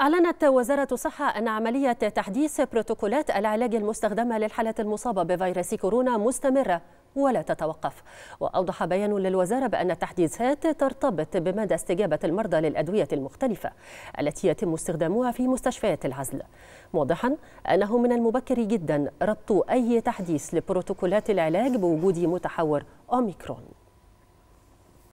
أعلنت وزارة الصحة أن عملية تحديث بروتوكولات العلاج المستخدمة للحالات المصابة بفيروس كورونا مستمرة ولا تتوقف وأوضح بيان للوزارة بأن التحديثات ترتبط بمدى استجابة المرضى للأدوية المختلفة التي يتم استخدامها في مستشفيات العزل واضحا أنه من المبكر جدا ربط أي تحديث لبروتوكولات العلاج بوجود متحور أوميكرون